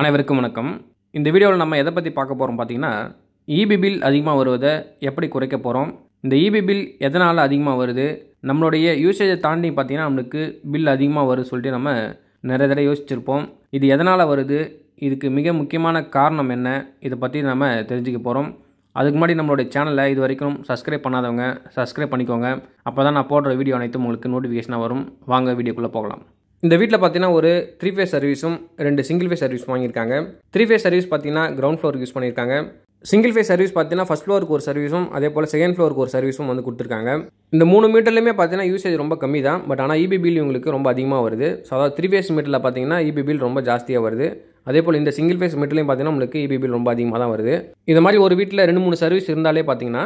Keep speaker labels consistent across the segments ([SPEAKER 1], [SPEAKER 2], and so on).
[SPEAKER 1] அனைவருக்கும் வணக்கம் இந்த வீடியோவில் நம்ம எதை பற்றி பார்க்க போகிறோம் பார்த்தீங்கன்னா இபி e பில் அதிகமாக வருவதை எப்படி குறைக்க போகிறோம் இந்த இபி e பில் எதனால் அதிகமாக வருது நம்மளுடைய யூசேஜை தாண்டி பார்த்திங்கன்னா நம்மளுக்கு பில் அதிகமாக வருது சொல்லிட்டு நம்ம நிறைய தடவை யோசிச்சிருப்போம் இது எதனால் வருது இதுக்கு மிக முக்கியமான காரணம் என்ன இதை பற்றி நம்ம தெரிஞ்சுக்க போகிறோம் அதுக்கு முன்னாடி நம்மளுடைய சேனலை இது வரைக்கும் சப்ஸ்கிரைப் பண்ணாதவங்க சப்ஸ்கிரைப் பண்ணிக்கோங்க அப்போ தான் நான் போடுற வீடியோ அனைத்தும் உங்களுக்கு நோட்டிஃபிகேஷனாக வரும் வாங்க வீடியோக்குள்ளே போகலாம் இந்த வீட்டில் பார்த்தீங்கன்னா ஒரு த்ரீ ஃபேஸ் சர்வீஸும் ரெண்டு சிங்கிள் ஃபேஸ் சர்வீஸ் வாங்கியிருக்காங்க த்ரீ ஃபேஸ் சர்வீஸ் பார்த்தீங்கன்னா கிரவுண்ட் ஃப்ளோருக்கு யூஸ் பண்ணியிருக்காங்க சிங்கிள் ஃபேஸ் சர்வீஸ் பார்த்தீங்கன்னா ஃபஸ்ட் ஃப்ளோருக்கு ஒரு சர்வீஸும் அதே போல் செகண்ட் ஃப்ளோருக்கு ஒரு சர்வீஸும் வந்து கொடுத்துருக்காங்க இந்த மூணு மீட்டர்லையுமே பார்த்தீங்கன்னா யூசேஜ் ரொம்ப கம்மி தான் பட் ஆனால் e இபி பில் உங்களுக்கு ரொம்ப அதிகமாக வருது ஸோ அதாவது த்ரீ ஃபேஸ் மீட்டரில் பார்த்தீங்கன்னா இபி e பில் ரொம்ப ஜாஸ்தியாக வருது அதே போல் இந்த சிங்கிள் ஃபேஸ் மீட்டர்லையும் பார்த்தீங்கன்னா உங்களுக்கு இபி e பில் ரொம்ப அதிகமாக தான் வருது இந்த மாதிரி ஒரு வீட்டில் ரெண்டு மூணு சர்வீஸ் இருந்தாலே பார்த்தீங்கன்னா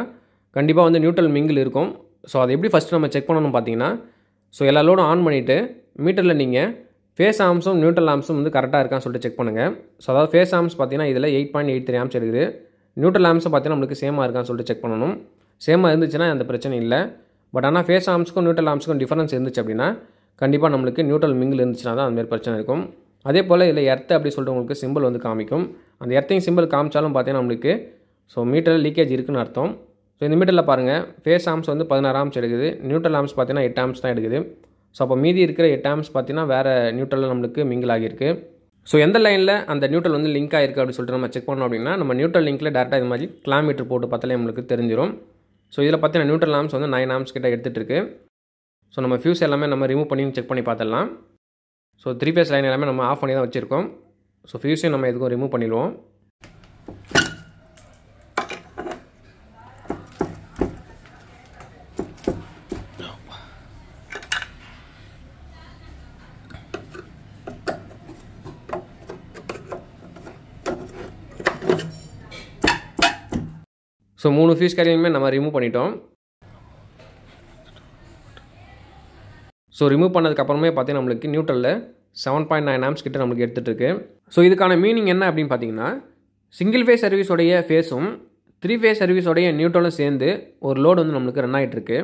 [SPEAKER 1] கண்டிப்பாக வந்து நியூட்ரல் மிங்கில் இருக்கும் ஸோ அதை எப்படி ஃபஸ்ட்டு நம்ம செக் பண்ணணும் பார்த்தீங்கன்னா ஸோ எல்லா லோடும் ஆன் பண்ணிவிட்டு மீட்டரில் நீங்கள் ஃபேஸ் ஆம்ஸும் நியூட்ரல் ஆம்ஸும் வந்து கரெக்டாக இருக்கான்னு சொல்லிட்டு செக் பண்ணுங்கள் ஸோ அதாவது ஃபேஸ் ஆம்ஸ் பார்த்தீங்கன்னா இதில் eight point eight three arms இருக்குது நியூட்ரல் ஆம்ஸும் பார்த்தீங்கன்னா நம்மளுக்கு சேமாக இருக்கான்னு சொல்லிட்டு செக் பண்ணணும் சேமாக இருந்துச்சுன்னா அந்த பிரச்சனை இல்லை பட் ஆனால் ஃபேஸ் ஆம்ஸுக்கும் நியூட்ரல் ஆம்ஸுக்கும் டிஃபரன்ஸ் இருந்துச்சு அப்படின்னா கண்டிப்பாக நம்மளுக்கு நியூட்ரல் மிங்கில் இருந்துச்சுன்னா தான் அதுமாரி பிரச்சனை இருக்கும் அதே போல் இதில் எர்த்து அப்படி சொல்லிட்டு உங்களுக்கு சிம்பிள் வந்து காமிக்கும் அந்த எர்த்தையும் சிம்பிள் காமிச்சாலும் பார்த்தீங்கன்னா நம்மளுக்கு ஸோ மீட்டரில் லீக்கேஜ் இருக்குன்னு அர்த்தம் ஸோ இந்த மீட்டரில் பாருங்கள் ஃபேஸ் ஆம்ஸ் வந்து பதினாறு ஆம்ஸ் எடுக்குது நியூட்ரல் ஆம்ஸ் பார்த்தீங்கன்னா எட்டு ஆம்ஸ் தான் எடுக்குது ஸோ அப்போ மீதி இருக்கிற எட்டாம்ஸ் ஆம்ஸ் பார்த்தீங்கன்னா வேறு நியூட்ரலில் நம்மளுக்கு மிங்கில் ஆகியிருக்கு ஸோ எந்த லைனில் அந்த நியூட்ரல் வந்து லிங்க் ஆகிருக்கு அப்படின்னு சொல்லிட்டு நம்ம செக் பண்ணோம் அப்படின்னா நம்ம நியூட்ரல் லிங்க்கில் டேரெக்டாக இது மாதிரி கிலோமீட்டர் போட்டு பார்த்தாலே நம்மளுக்கு தெரிஞ்சிடும் ஸோ இதில் பார்த்தீங்கன்னா நியூட்ரல் ஆம்ஸ் வந்து நைன் ஆம்ஸ் கிட்ட எடுத்துகிட்டு இருக்குது ஸோ நம்ம ஃபியூஸ் எல்லாமே நம்ம ரிமூவ் பண்ணி செக் பண்ணி பார்த்துடலாம் ஸோ த்ரீ ஃபேஸ் லைன் எல்லாமே நம்ம ஆஃப் பண்ணி தான் வச்சுருக்கோம் ஸோ ஃபியூஸையும் நம்ம எதுக்கும் ரிமூவ் பண்ணிடுவோம் ஸோ மூணு ஃபியூஸ் கேரியருமே நம்ம ரிமூவ் பண்ணிட்டோம் ஸோ ரிமூவ் பண்ணதுக்கப்புறமே பார்த்தீங்கன்னா நம்மளுக்கு நியூட்ரலில் செவன் பாயிண்ட் நைன் ஆம்ஸ் கிட்ட நம்மளுக்கு இருக்கு ஸோ இதுக்கான மீனிங் என்ன அப்படின்னு பார்த்தீங்கன்னா சிங்கிள் ஃபேஸ் சர்வீஸோடைய ஃபேஸும் த்ரீ ஃபேஸ் சர்வீஸோடைய நியூட்ரலும் சேர்ந்து ஒரு லோடு வந்து நம்மளுக்கு ரன் ஆகிட்டுருக்கு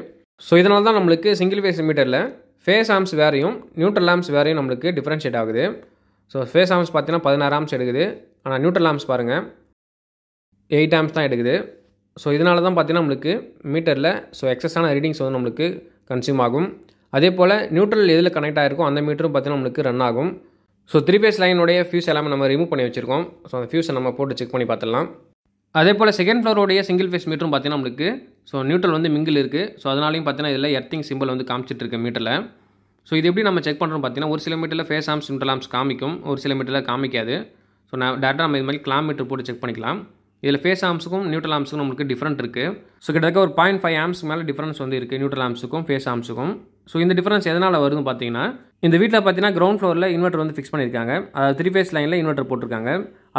[SPEAKER 1] ஸோ இதனால தான் நம்மளுக்கு சிங்கிள் ஃபேஸ் மீட்டரில் ஃபேஸ் ஆம்ஸ் வேறையும் நியூட்ரல் ஆம்ஸ் வேறையும் நம்மளுக்கு டிஃப்ரென்ஷியேட் ஆகுது ஸோ ஃபேஸ் ஆம்ஸ் பார்த்தீங்கன்னா பதினாறு ஆம்ஸ் எடுக்குது ஆனால் நியூட்ரல் ஆம்ஸ் பாருங்கள் எயிட் ஆம்ஸ் தான் எடுக்குது ஸோ இதனால தான் பார்த்திங்கன்னா நம்மளுக்கு மீட்டரில் ஸோ எக்ஸஸான ரீடிங்ஸ் வந்து நம்மளுக்கு கன்சியூம் ஆகும் அதே போல் நியூட்ரல் எதில் கனெக்ட் ஆகிருக்கும் அந்த மீட்டரும் பார்த்திங்கன்னா நம்மளுக்கு ரன் ஆகும் ஸோ த்ரீ ஃபேஸ் லைனுடைய ஃபியூஸ் எல்லாமே நம்ம ரிமூவ் பண்ணி வச்சுருக்கோம் ஸோ அந்த ஃபியூஸை நம்ம போட்டு செக் பண்ணி பார்த்துடலாம் அதே போல் செகண்ட் ஃப்ளோருடைய சிங்கிள் ஃபேஸ் மீட்டரும் பார்த்திங்கன்னா நம்மளுக்கு ஸோ நியூட்ரல் வந்து மிங்கில் இருக்குது ஸோ அதனாலையும் பார்த்தீங்கன்னா இதில் எர்த்திங் சிம்பிள் வந்து காமிச்சிட்டு இருக்கு மீட்டரில் ஸோ இது எப்படி நம்ம செக் பண்ணுறோம் பார்த்தீங்கன்னா ஒரு சில மீட்டரில் ஃபேஸ் ஆம்ஸ் நியூட்ரல் ஆம்ஸ் காமிக்கும் ஒரு சில மீட்டரில் காமிக்காது ஸோ நான் டேரெக்டாக நம்ம இது மாதிரி கிலாமீட்டர் போட்டு செக் பண்ணிக்கலாம் இதில் ஃபேஸ் ஆம்ஸுக்கும் நியூட்ரல் ஆம்ஸுக்கும் நம்மளுக்கு டிஃப்ரெண்ட் இருக்குது ஸோ கிட்டத்தட்ட ஒரு பாயிண்ட் ஃபைவ் ஆம்ஸ் மேலே டிஃப்ரென்ஸ் வந்து இருக்குது நியூட்ரல் ஆம்ஸுக்கும் ஃபேஸ் ஆம்ஸுக்கும் ஸோ இந்த டிஃப்ரென்ஸ் எதனால் வருதுன்னு பார்த்தீங்கன்னா இந்த வீட்டில் பார்த்தீங்கன்னா கிரவுண்ட் ஃப்ளோரில் இன்வெர்ட்டர் வந்து ஃபிக்ஸ் பண்ணியிருக்காங்க அதாவது த்ரீ ஃபேஸ் லைனில் இன்வெர்ட்டர் போட்டிருக்காங்க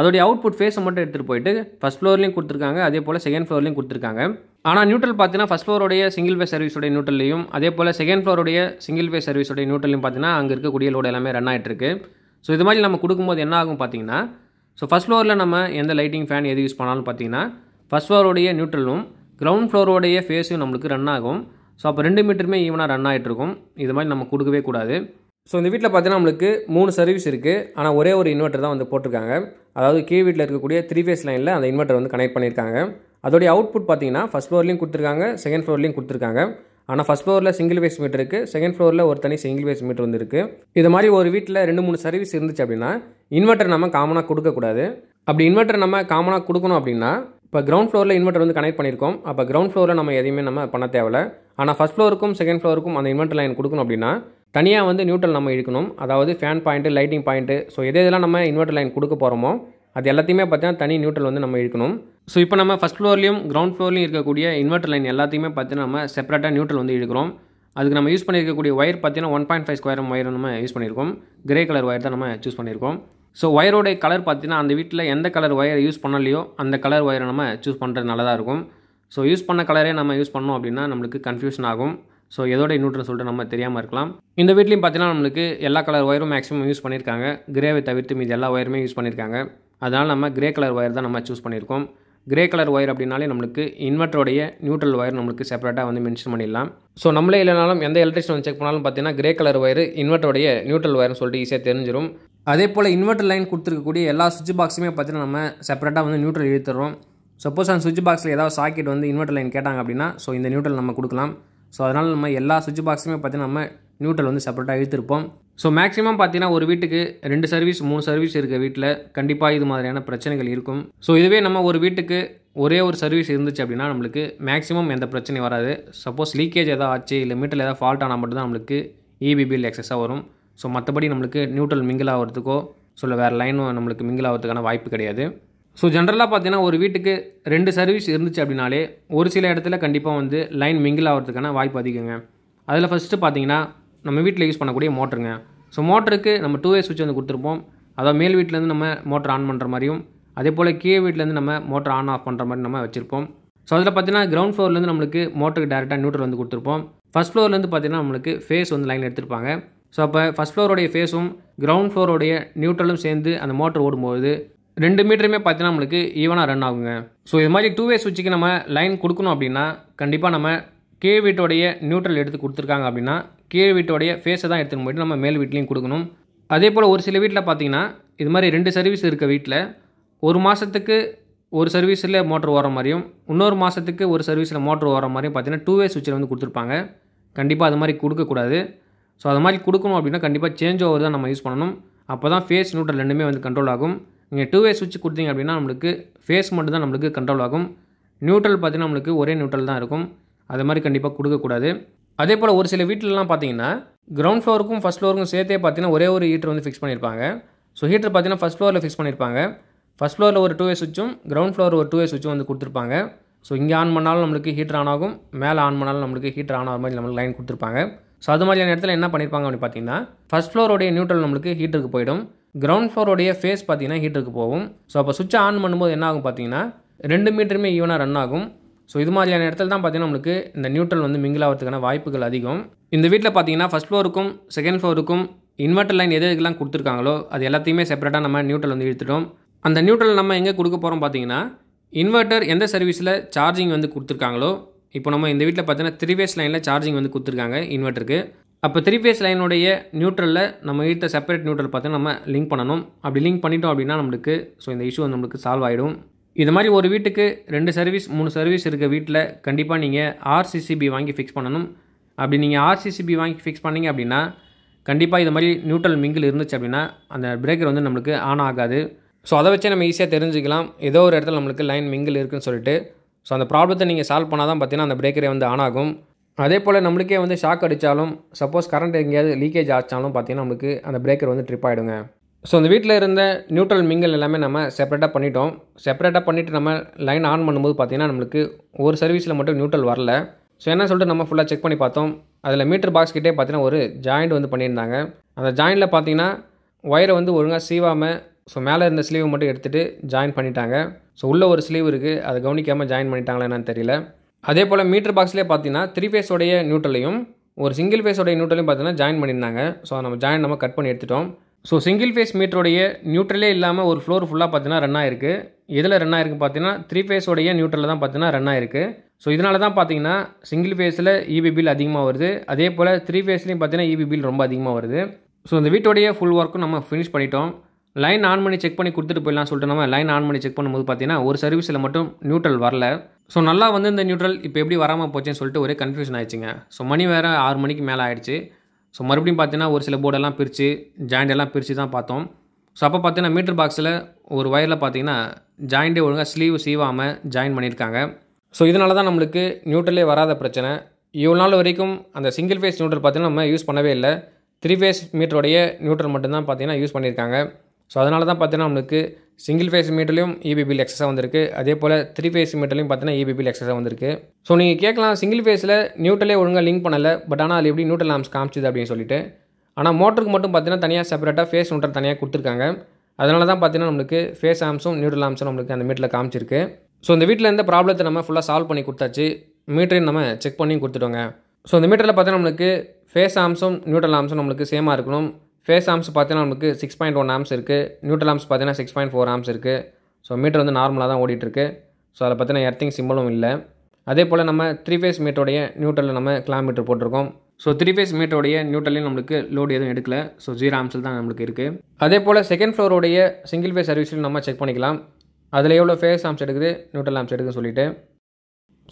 [SPEAKER 1] அதோடைய அவுட்புட் ஃபேஸை மட்டும் எடுத்துகிட்டு போயிட்டு ஃபஸ்ட் ஃப்ளோர்லேயும் கொடுத்துருக்காங்க அதே போல் செகண்ட் ஃப்ளோர்லேயும் கொடுத்துருக்காங்க ஆனால் நியூட்ரல் பார்த்தீங்கன்னா ஃபஸ்ட் ஃப்ளோருடைய சிங்கிள் ஃபேஸ் சர்வீஸோடைய நியூட்ரலையும் அதே போல் செகண்ட் ஃப்ளோருடைய சிங்கிள் ஃபேஸ் சர்வீஸோடைய நியூட்ரலையும் பார்த்தீங்கன்னா அங்கே இருக்கக்கூடிய லோடு எல்லாமே ரன் ஆகிட்டு இருக்கு ஸோ இது மாதிரி நம்ம கொடுக்கும்போது என்ன ஆகும் பார்த்தீங்கன்னா ஸோ ஃபஸ்ட் ஃப்ளோரில் நம்ம எந்த லைட்டிங் ஃபேன் எது யூஸ் பண்ணாலும் பார்த்தீங்கன்னா ஃபஸ்ட் ஃப்ளோருடைய நியூட்ரலும் கிரவுண்ட் ஃப்ளோரோடைய ஃபேஸும் நம்மளுக்கு ரன் ஆகும் ஸோ அப்போ ரெண்டு மீட்டருமே ஈவனாக ரன் ஆகிட்ருக்கும் இது மாதிரி நம்ம கொடுக்கவே கூடாது ஸோ இந்த வீட்டில் பார்த்தீங்கன்னா நம்மளுக்கு மூணு சர்வீஸ் இருக்குது ஆனால் ஒரே ஒரு இன்வெர்ட்டர் தான் வந்து போட்டிருக்காங்க அதாவது கீழ் வீட்டில் இருக்கக்கூடிய த்ரீ ஃபேஸ் லைனில் அந்த இன்வெர்டர் வந்து கனெக்ட் பண்ணியிருக்காங்க அதோடைய அவுட்புட் பார்த்தீங்கன்னா ஃபஸ்ட் ஃப்ளோர்லேயும் கொடுத்துருக்காங்க செகண்ட் ஃப்ளோர்லேயும் கொடுத்துருக்காங்க ஆனால் ஃபஸ்ட் ஃப்ளோரில் சிங்கிள் ஃபேஸ் மீட்டர் இருக்குது செகண்ட் ஃப்ளோரில் ஒரு தனி சிங்கிள் ஃபேஸ் மீட்டர் வந்து இருக்குது இது மாதிரி ஒரு வீட்டில் ரெண்டு மூணு சர்வீஸ் இருந்துச்சு அப்படின்னா இன்வெர்டர் நம்ம காமனாக கொடுக்கக்கூடாது அப்படி இன்வெர்ட்டர் நம்ம காமனாக கொடுக்கணும் அப்படின்னா இப்போ கிரவுண்ட் ஃப்ளோரில் இன்வெர்டர் வந்து கனெக்ட் பண்ணியிருக்கோம் அப்போ கிரவுண்ட் ஃப்ளோரில் நம்ம எதையுமே நம்ம பண்ண தேவை ஆனால் ஃபஸ்ட் ஃப்ளோருக்கும் செகண்ட் ஃப்ளோருக்கும் அந்த இன்வெர்டர் லைன் கொடுக்கணும் அப்படின்னா தனியாக வந்து நியூட்ரல் நம்ம இழுக்கணும் அதாவது fan point lighting point so எது இதெல்லாம் நம்ம இன்வெர்டர் லைன் கொடுக்க போகிறோமோ அது எல்லாத்தையுமே பார்த்தீங்கன்னா தனி நியூட்ரல் வந்து நம்ம இழுக்கணும் ஸோ இப்போ நம்ம ஃபஸ்ட் ஃப்ளோர்லேயும் கிரவுண்ட் ஃப்ளோர்லேயும் இருக்கக்கூடிய இன்வெர்டர் லைன் எல்லாத்தையுமே பார்த்தீங்கன்னா நம்ம செப்பரேட்டாக நியூட்ரல் வந்து இழுக்கிறோம் அதுக்கு நம்ம யூஸ் பண்ணியிருக்கக்கூடிய ஒயர் பார்த்தீங்கன்னா one point five square wire நம்ம யூஸ் பண்ணியிருக்கோம் கிரே கலர் ஒயர் தான் நம்ம சூஸ் பண்ணியிருக்கோம் ஸோ ஒயரோடைய கலர் பார்த்திங்கன்னா அந்த வீட்டில் எந்த கலர் ஒயரை யூஸ் பண்ணலையோ அந்த கலர் ஒயரை நம்ம சூஸ் பண்ணுறது நல்லதாக இருக்கும் ஸோ யூஸ் பண்ண கலரே நம்ம யூஸ் பண்ணோம் அப்படின்னா நம்மளுக்கு கன்ஃபியூஷன் ஆகும் ஸோ எதோட இன்னொன்று சொல்லிட்டு நம்ம தெரியாமல் இருக்கலாம் இந்த வீட்லேயும் பார்த்தீங்கன்னா நம்மளுக்கு எல்லா கலர் ஒயரும் மேக்ஸிமம் யூஸ் பண்ணியிருக்காங்க கிரேவை தவிர்த்து மீது எல்லா ஒயருமே யூஸ் பண்ணியிருக்காங்க அதனால் நம்ம கிரே கலர் ஒயர் தான் நம்ம சூஸ் பண்ணியிருக்கோம் கிரே கலர் ஒயர் அப்படின்னாலே நம்மளுக்கு இன்வெர்டருடைய நியூட்ரல் ஒயர் நம்மளுக்கு செப்பரேட்டாக வந்து மென்ஷன் பண்ணிடலாம் ஸோ நம்மளே இல்லைனாலும் எந்த எலக்ட்ரிஷன் வந்து செக் பண்ணாலும் பார்த்தீங்கன்னா கிரே கலர் ஒயர் இன்வெர்டருடைய நியூட்ரல் ஒயர்னு சொல்லிட்டு ஈஸியாக தெரிஞ்சிடும் அதே போல் இன்வெர்டர் லைன் கொடுத்துருக்கக்கூடிய எல்லா சுவிட்ச் பாக்ஸுமே பார்த்தீங்கன்னா நம்ம செப்பரேட்டாக வந்து நியூட்ரல் இழுத்துறோம் சப்போஸ் அந்த சுவிட்ச் பாக்ஸில் ஏதாவது சாக்கெட் வந்து இன்வெர்டர் லைன் கேட்டாங்க அப்படின்னா ஸோ இந்த நியூட்ரல் நம்ம கொடுக்கலாம் ஸோ அதனால் நம்ம எல்லா சுவிட்ச் பாக்ஸுமே பார்த்தீங்கன்னா நம்ம நியூட்ரல் வந்து செப்பரேட்டாக இழுத்துருப்போம் ஸோ மேக்ஸிமம் பார்த்தீங்கன்னா ஒரு வீட்டுக்கு ரெண்டு சர்வீஸ் மூணு சர்வீஸ் இருக்க வீட்டில் கண்டிப்பாக இது மாதிரியான பிரச்சனைகள் இருக்கும் ஸோ இதுவே நம்ம ஒரு வீட்டுக்கு ஒரே ஒரு சர்வீஸ் இருந்துச்சு அப்படின்னா நம்மளுக்கு மேக்ஸிமம் எந்த பிரச்சனையும் வராது சப்போஸ் லீக்கேஜ் எதாவது ஆச்சு இல்லை மீட்டர் ஏதாவது ஃபால்ட் ஆனால் மட்டும்தான் நம்மளுக்கு இபி பில் எக்ஸஸாக வரும் ஸோ மற்றபடி நம்மளுக்கு நியூட்ரல் மிங்கிள் ஆகிறதுக்கோ சொல்ல வேறு லைனும் நம்மளுக்கு மிங்கில் ஆகிறதுக்கான வாய்ப்பு கிடையாது ஸோ ஜென்ரலாக பார்த்தீங்கன்னா ஒரு வீட்டுக்கு ரெண்டு சர்வீஸ் இருந்துச்சு அப்படின்னாலே ஒரு சில இடத்துல கண்டிப்பாக வந்து லைன் மிங்கிள் ஆகிறதுக்கான வாய்ப்பு அதிகங்க அதில் ஃபஸ்ட்டு பார்த்தீங்கன்னா நம்ம வீட்டில் யூஸ் பண்ணக்கூடிய மோட்டருங்க ஸோ மோட்டருக்கு நம்ம டூ வே சுவிட்ச் வந்து கொடுத்துருப்போம் அதாவது மேல் வீட்டிலேருந்து நம்ம மோட்டர் ஆன் பண்ணுற மாதிரியும் அதே போல் கீழே வீட்டிலேருந்து நம்ம மோட்டர் ஆன் ஆஃப் பண்ணுற மாதிரி நம்ம வச்சுருப்போம் ஸோ அதில் பார்த்தீங்கன்னா கிரவுண்ட் ஃப்ளோர்லேருந்து நம்மளுக்கு மோட்டருக்கு டேரெக்டாக நியூட்ரல் வந்து கொடுத்துருப்போம் ஃபஸ்ட் ஃப்ளோர்லேருந்து பார்த்தீங்கன்னா நம்மளுக்கு ஃபேஸ் வந்து லைன் எடுத்திருப்பாங்க ஸோ அப்போ ஃபஸ்ட் ஃப்ளோருடைய ஃபேஸும் கிரவுண்ட் ஃப்ளோருடைய நியூட்ரலும் சேர்ந்து அந்த மோட்டர் ஓடும்போது ரெண்டு மீட்டருமே பார்த்தீங்கன்னா நம்மளுக்கு ஈவனாக ரன் ஆகுங்க ஸோ இது மாதிரி டூ வே சுவிட்சுக்கு நம்ம லைன் கொடுக்கணும் அப்படின்னா கண்டிப்பாக நம்ம கீழ் வீட்டோடைய நியூட்ரல் எடுத்து கொடுத்துருக்காங்க அப்படின்னா கீழ் வீட்டோடைய ஃபேஸை தான் எடுத்துன்னு போயிட்டு நம்ம மேல் வீட்லேயும் கொடுக்கணும் அதே போல் ஒரு சில வீட்டில் பார்த்தீங்கன்னா இது மாதிரி ரெண்டு சர்வீஸ் இருக்க வீட்டில் ஒரு மாதத்துக்கு ஒரு சர்வீஸில் மோட்ரு ஓர மாதிரியும் இன்னொரு மாதத்துக்கு ஒரு சர்வீஸில் மோட்ரு ஓர மாதிரியும் பார்த்தீங்கன்னா டூ வே சுவிட்சில் வந்து கொடுத்துருப்பாங்க கண்டிப்பாக அது மாதிரி கொடுக்கக்கூடாது ஸோ அது மாதிரி கொடுக்கணும் அப்படின்னா கண்டிப்பாக சேஞ்ச் ஓவர் தான் நம்ம யூஸ் பண்ணணும் அப்போ தான் ஃபேஸ் நியூட்ரல் ரெண்டுமே வந்து கண்ட்ரோல் ஆகும் நீங்கள் டூ வே சுவிட்ச் கொடுத்தீங்க அப்படின்னா நம்மளுக்கு ஃபேஸ் மட்டும் தான் நம்மளுக்கு கண்ட்ரோல் ஆகும் நியூட்ரல் பார்த்தீங்கன்னா நம்மளுக்கு ஒரே நியூட்ரல் தான் இருக்கும் அது மாதிரி கண்டிப்பாக கொடுக்கக்கூடாது அதே போல் ஒரு சில வீட்டிலலாம் பார்த்தீங்கன்னா கிரவுண்ட் ஃப்ளோருக்கும் ஃபஸ்ட் ஃப்ளோருக்கும் சேர்த்தே பார்த்தீங்கன்னா ஒரே ஒரு ஹீட்டர் வந்து ஃபிக்ஸ் பண்ணியிருப்பாங்க ஸோ ஹீட்டர் பார்த்தீங்கன்னா ஃபஸ்ட் ஃப்ளோரில் ஃபிக்ஸ் பண்ணியிருப்பாங்க ஃபஸ்ட் ஃப்ளோரில் ஒரு டூ ஏ சுவிட்சும் கிரவுண்ட் ஃப்ளோர் ஒரு டூ ஏ சுவிச்சும் வந்து கொடுத்துருப்பாங்க ஸோ இங்கே ஆன் பண்ணாலும் நம்மளுக்கு ஹீட்டர் ஆன் ஆகும் மேலே ஆன் பண்ணாலும் நம்மளுக்கு ஹீட்டர் ஆன் ஆகிற மாதிரி நம்மளுக்கு லைன் கொடுத்துருப்பாங்க ஸோ அது மாதிரியான இடத்துல என்ன பண்ணியிருப்பாங்க அப்படின்னு பார்த்தீங்கன்னா ஃபஸ்ட் ஃப்ளோருடைய நியூட்ரல் நம்மளுக்கு ஹீட்டருக்கு போயிடும் கிரவுண்ட் ஃப்ளோருடைய ஃபேஸ் பார்த்தீங்கன்னா ஹீட்டருக்கு போகும் ஸோ அப்போ சுவிட்சை ஆன் பண்ணும்போது என்ன ஆகும் பார்த்தீங்கன்னா ரெண்டு மீட்டருமே ஈவனாக ரன் ஆகும் ஸோ இது மாதிரியான இடத்துல தான் பார்த்திங்கன்னா நம்மளுக்கு இந்த நியூட்ரல் வந்து மிங்கில் ஆகிறதுக்கான வாய்ப்புகள் அதிகம் இந்த வீட்டில் பார்த்தீங்கன்னா ஃபஸ்ட் ஃப்ளோருக்கும் செகண்ட் ஃப்ளோருக்கும் இன்வெர்டர் லைன் எது எதுக்கெல்லாம் கொடுத்துருக்காங்களோ அது எல்லாத்தையுமே செப்பரேட்டாக நம்ம நியூட்ரல் வந்து இழுத்துட்டோம் அந்த நியூட்ரல் நம்ம எங்கே கொடுக்க போகிறோம் பார்த்தீங்கன்னா இன்வெர்ட்டர் எந்த சர்வீஸில் சார்ஜிங் வந்து கொடுத்துருக்காங்களோ இப்போ நம்ம இந்த வீட்டில் பார்த்தீங்கன்னா த்ரீ ஃபேஸ் லைனில் சார்ஜிங் வந்து கொடுத்துருக்காங்க இன்வெர்டருக்கு அப்போ த்ரீ ஃபேஸ் லைனுடைய நியூட்ரலில் நம்ம இழுத்த செப்பரேட் நியூட்ரல் பார்த்தீங்கன்னா நம்ம லிங்க் பண்ணணும் அப்படி லிங்க் பண்ணிட்டோம் அப்படின்னா நம்மளுக்கு ஸோ இந்த இஷ்யூ வந்து நம்மளுக்கு சால்வ் ஆகிடும் இது மாதிரி ஒரு வீட்டுக்கு ரெண்டு சர்வீஸ் மூணு சர்வீஸ் இருக்க வீட்டில் கண்டிப்பாக நீங்கள் ஆர்சிசிபி வாங்கி ஃபிக்ஸ் பண்ணணும் அப்படி நீங்கள் ஆர்சிசிபி வாங்கி ஃபிக்ஸ் பண்ணிங்க அப்படின்னா கண்டிப்பாக இது மாதிரி நியூட்ரல் மிங்கில் இருந்துச்சு அப்படின்னா அந்த பிரேக்கர் வந்து நம்மளுக்கு ஆன் ஆகாது ஸோ அதை வச்சே நம்ம ஈஸியாக தெரிஞ்சுக்கலாம் ஏதோ ஒரு இடத்துல நம்மளுக்கு லைன் மிங்கில் இருக்குன்னு சொல்லிட்டு ஸோ அந்த ப்ராப்ளத்தை நீங்கள் சால்வ் பண்ணால் தான் பார்த்தீங்கன்னா அந்த பிரேக்கரே வந்து ஆன் ஆகும் அதே போல் நம்மளுக்கே வந்து ஷாக் அடித்தாலும் சப்போஸ் கரண்ட் எங்கேயாவது லீக்கேஜ் ஆச்சாலும் பார்த்தீங்கன்னா நம்மளுக்கு அந்த பிரேக்கர் வந்து ட்ரிப் ஆகிடுங்க ஸோ அந்த வீட்டில் இருந்த நியூட்ரல் மிங்கல் எல்லாமே நம்ம செப்பரேட்டாக பண்ணிட்டோம் செப்பரேட்டாக பண்ணிவிட்டு நம்ம லைன் ஆன் பண்ணும்போது பார்த்திங்கன்னா நம்மளுக்கு ஒரு சர்வீஸில் மட்டும் நியூட்ரல் வரல ஸோ என்ன சொல்லிட்டு நம்ம ஃபுல்லாக செக் பண்ணி பார்த்தோம் அதில் மீட்டர் பாக்ஸ் கிட்டே பார்த்தீங்கன்னா ஒரு ஜாயிண்ட் வந்து பண்ணியிருந்தாங்க அந்த ஜாயிண்டில் பார்த்தீங்கன்னா ஒயரை வந்து ஒழுங்காக சீவாமல் ஸோ மேலே இருந்த ஸ்லீவை மட்டும் எடுத்துகிட்டு ஜாயின் பண்ணிட்டாங்க ஸோ உள்ளே ஒரு ஸ்லீவ் இருக்குது அதை கவனிக்காமல் ஜாயின் பண்ணிட்டாங்களா என்னன்னு தெரியல அதே போல் மீட்டர் பாக்ஸ்லேயே பார்த்தீங்கன்னா த்ரீ ஃபேஸோடைய நியூட்ரலையும் ஒரு சிங்கிள் ஃபேஸோடைய நியூட்ரலையும் பார்த்தீங்கன்னா ஜாயின் பண்ணியிருந்தாங்க ஸோ நம்ம ஜாயின் நம்ம கட் பண்ணி எடுத்துட்டோம் ஸோ சிங்கிள் ஃபேஸ் மீட்டருடைய நியூட்ரலே இல்லாமல் ஒரு ஃப்ளோர் ஃபுல்லாக பார்த்தீங்கன்னா ரன் ஆயிருக்கு எதில் ரன் ஆயிருக்குன்னு பார்த்தீங்கன்னா த்ரீ ஃபேஸோடைய நியூட்ரலில் தான் பார்த்தீங்கன்னா ரன் ஆயிருக்கு ஸோ இதனால தான் பார்த்தீங்கன்னா சிங்கிள் ஃபேஸில் இபி e பில் அதிகமாக வருது அதே போல் த்ரீ ஃபேஸ்லேயும் பார்த்தீங்கன்னா இபி e பில் ரொம்ப அதிகமாக வருது ஸோ இந்த வீட்டுடைய ஃபுல் ஒர்க்கும் நம்ம ஃபினிஷ் பண்ணிட்டோம் லைன் ஆன் பண்ணி செக் பண்ணி கொடுத்துட்டு போயிடலாம் சொல்லிட்டு நம்ம லைன் ஆன் பண்ணி செக் பண்ணும்போது பார்த்தீங்கன்னா ஒரு சர்வீஸில் மட்டும் நியூட்ரல் வரல ஸோ நல்லா வந்து இந்த நியூட்ரல் இப்போ எப்படி வராமல் போச்சுன்னு சொல்லிட்டு ஒரே கன்ஃபியூஷன் ஆயிடுச்சுங்க ஸோ மணி வேறு ஆறு மணிக்கு மேலே ஆயிடுச்சு ஸோ மறுபடியும் பார்த்தீங்கன்னா ஒரு சில போர்டெல்லாம் பிரித்து ஜாயிண்ட் எல்லாம் பிரித்து தான் பார்த்தோம் ஸோ அப்போ பார்த்தீங்கன்னா மீட்டர் பாக்ஸில் ஒரு ஒயரில் பார்த்தீங்கன்னா ஜாயிண்டே ஒழுங்காக ஸ்லீவ் சீவாமல் ஜாயின் பண்ணியிருக்காங்க ஸோ இதனால தான் நம்மளுக்கு நியூட்ரலே வராத பிரச்சனை இவ்வளோ நாள் வரைக்கும் அந்த சிங்கிள் ஃபேஸ் நியூட்ரல் பார்த்தீங்கன்னா நம்ம யூஸ் பண்ணவே இல்லை த்ரீ ஃபேஸ் மீட்டருடைய நியூட்ரல் மட்டும்தான் பார்த்தீங்கன்னா யூஸ் பண்ணியிருக்காங்க ஸோ அதனால தான் பார்த்தீங்கன்னா நம்மளுக்கு சிங்கிள் ஃபேஸ் மீட்டர்லையும் இபிபியில் எக்ஸஸாக வந்திருக்கு அதே போல் த்ரீ ஃபேஸ் மீட்டர்லையும் பார்த்தீங்கன்னா இபிபியில் e எக்ஸஸாக வந்திருக்கு ஸோ நீங்கள் கேட்கலாம் சிங்கிள் ஃபேஸில் நியூட்டலே ஒழுங்காக லிங்க் பண்ணலை பட் ஆனால் அது எப்படி நியூட்டல் லாம்ஸ் காமிச்சிது அப்படின்னு சொல்லிட்டு ஆனால் மோட்டருக்கு மட்டும் பார்த்தீங்கன்னா தனியாக செப்பரேட்டாக ஃபேஸ் நியூட்டர் தனியாக கொடுத்துருக்காங்க அதனால தான் பார்த்தீங்கன்னா நம்மளுக்கு ஃபேஸ் ஆம்ஸும் நியூட்டல் ஆம்ஸும் நம்மளுக்கு அந்த மீட்டரில் காமிச்சிருக்கு ஸோ இந்த வீட்டில் இருந்த ப்ராப்ளத்தை நம்ம ஃபுல்லாக சால்வ் பண்ணி கொடுத்தாச்சு மீட்டரையும் நம்ம செக் பண்ணி கொடுத்துட்டோங்க ஸோ இந்த மீட்டரில் பார்த்தீங்கன்னா நம்மளுக்கு ஃபேஸ் ஆம்ஸும் நியூட்டல் ஆம்ஸும் நம்மளுக்கு சேமாக இருக்கணும் ஃபேஸ் ஆம்ஸ் பார்த்தீங்கன்னா நமக்கு சிக்ஸ் பாயிண்ட் ஒன் ஆம்ஸ் இருக்குது நியூட்ரல் ஆம்ஸ் பார்த்தீங்கன்னா சிக்ஸ் பாயிண்ட் ஃபோர் ஆம்ஸ் இருக்குது ஸோ மீட்டர் வந்து நார்மலாக தான் ஓடிட்டுருக்கு ஸோ அதை பார்த்தீங்கன்னா எர்த்திங் சிம்பிளும் இல்லை அதே போல் நம்ம த்ரீ ஃபேஸ் மீட்டருடைய நியூட்ரலில் நம்ம கிலோமீட்டர் போட்டிருக்கோம் ஸோ த்ரீ ஃபேஸ் மீட்டருடைய நியூட்ரலையும் நம்மளுக்கு லோடு எதுவும் எடுக்கல ஸோ ஜீரோ ஆம்ஸில் தான் நம்மளுக்கு இருக்குது அதே போல் செகண்ட் ஃப்ளோருடைய சிங்கிள் ஃபேஸ் சர்வீஸ்லையும் நம்ம செக் பண்ணிக்கலாம் அதில் எவ்வளோ ஃபேஸ் ஆம்ஸ் எடுக்குது நியூட்ரல் ஆம்ஸ் எடுக்குதுன்னு சொல்லிட்டு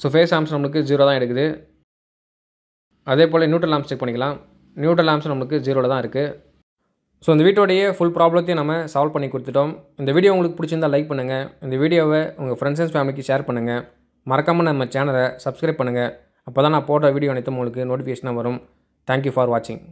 [SPEAKER 1] ஸோ ஃபேஸ் ஆம்ஸ் நம்மளுக்கு ஜீரோ தான் எடுக்குது அதே போல் நியூட்ரல் ஆம்ஸ் செக் பண்ணிக்கலாம் நியூட்ரல் ஆம்ஸ் நம்மளுக்கு ஜீரோவில் தான் இருக்குது ஸோ இந்த வீட்டோடைய ஃபுல் ப்ராப்ளத்தையும் நம்ம சால்வ் பண்ணி கொடுத்துட்டோம் இந்த வீடியோ உங்களுக்கு பிடிச்சிருந்தால் லைக் பண்ணுங்கள் இந்த வீடியோவை உங்கள் ஃப்ரெண்ட்ஸ் அண்ட் ஃபேமிலிக்கு ஷேர் பண்ணுங்கள் மறக்காமல் நம்ம சேனலை சப்ஸ்கிரைப் பண்ணுங்கள் அப்போ தான் நான் போடுற வீடியோ அனைத்தும் உங்களுக்கு நோட்டிஃபிகேஷனாக வரும் தேங்க்யூ ஃபார் வாட்சிங்